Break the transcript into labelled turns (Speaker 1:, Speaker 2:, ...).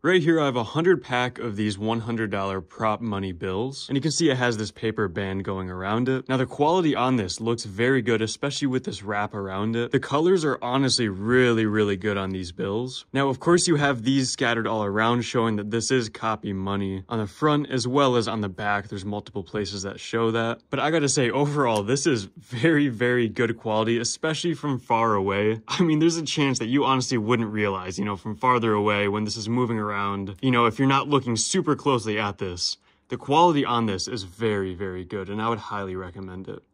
Speaker 1: Right here, I have a 100 pack of these $100 prop money bills, and you can see it has this paper band going around it. Now, the quality on this looks very good, especially with this wrap around it. The colors are honestly really, really good on these bills. Now, of course, you have these scattered all around, showing that this is copy money on the front as well as on the back. There's multiple places that show that. But I gotta say, overall, this is very, very good quality, especially from far away. I mean, there's a chance that you honestly wouldn't realize, you know, from farther away when this is moving around around. You know, if you're not looking super closely at this, the quality on this is very, very good, and I would highly recommend it.